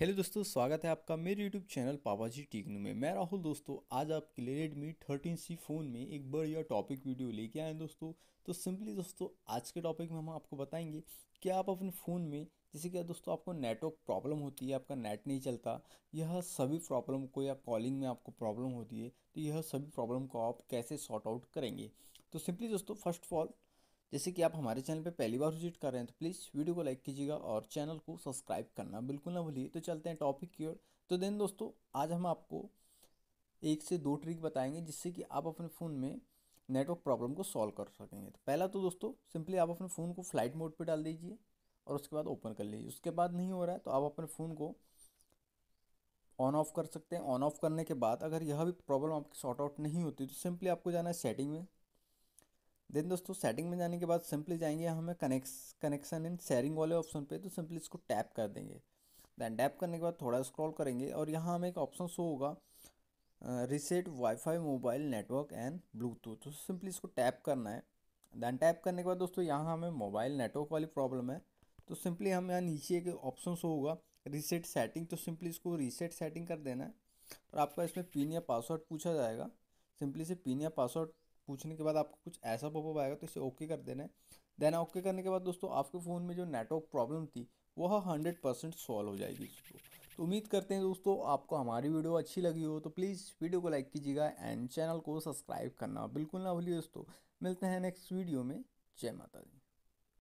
hello दोस्तों स्वागत है आपका मेरे यूट्यूब चैनल पावाजी टीकनू में मैं राहुल दोस्तों आज आपके लिए रेडमी थर्टीन सी फ़ोन में एक बढ़िया टॉपिक वीडियो लेके आए दोस्तों तो सिंपली दोस्तों आज के टॉपिक में हम आपको बताएंगे कि आप अपने फ़ोन में जैसे कि दोस्तों आपको नेटवर्क प्रॉब्लम होती है आपका नेट नहीं चलता यह सभी प्रॉब्लम को या कॉलिंग में आपको प्रॉब्लम होती है तो यह सभी प्रॉब्लम को आप कैसे सॉर्ट आउट करेंगे तो सिंपली दोस्तों फर्स्ट ऑफ ऑल जैसे कि आप हमारे चैनल पे पहली बार विजिट कर रहे हैं तो प्लीज़ वीडियो को लाइक कीजिएगा और चैनल को सब्सक्राइब करना बिल्कुल ना भूलिए तो चलते हैं टॉपिक की ओर तो देन दोस्तों आज हम आपको एक से दो ट्रिक बताएंगे जिससे कि आप अपने फ़ोन में नेटवर्क प्रॉब्लम को सॉल्व कर सकेंगे तो पहला तो दोस्तों सिंपली आप अपने फ़ोन को फ्लाइट मोड पर डाल दीजिए और उसके बाद ओपन कर लीजिए उसके बाद नहीं हो रहा है तो आप अपने फ़ोन को ऑन ऑफ कर सकते हैं ऑन ऑफ करने के बाद अगर यह भी प्रॉब्लम आपकी सॉर्ट आउट नहीं होती तो सिंपली आपको जाना है सेटिंग में देन दोस्तों सेटिंग में जाने के बाद सिंपली जाएंगे हमें कनेक्स कनेक्शन इन शेयरिंग वाले ऑप्शन पे तो सिंपली इसको टैप कर देंगे दैन टैप करने के बाद थोड़ा स्क्रॉल करेंगे और यहाँ हमें एक ऑप्शन शो होगा reset wifi mobile network and Bluetooth तो सिंपली इसको टैप करना है दैन टैप करने के बाद दोस्तों यहाँ हमें मोबाइल नेटवर्क वाली प्रॉब्लम है तो सिंपली हम यहाँ नीचे एक ऑप्शन शो होगा रीसेट सेटिंग तो सिंपली इसको रीसेट सेटिंग कर देना है और आपका इसमें पिन या पासवर्ड पूछा जाएगा सिंपली से पिन या पासवर्ड पूछने के बाद आपको कुछ ऐसा पॉपअप आएगा तो इसे ओके कर देना है देन ओके करने के बाद दोस्तों आपके फ़ोन में जो नेटवर्क प्रॉब्लम थी वह हंड्रेड परसेंट सॉल्व हो जाएगी इसको तो उम्मीद करते हैं दोस्तों आपको हमारी वीडियो अच्छी लगी हो तो प्लीज़ वीडियो को लाइक कीजिएगा एंड चैनल को सब्सक्राइब करना बिल्कुल ना भूलिए दोस्तों मिलते हैं नेक्स्ट वीडियो में जय माता दी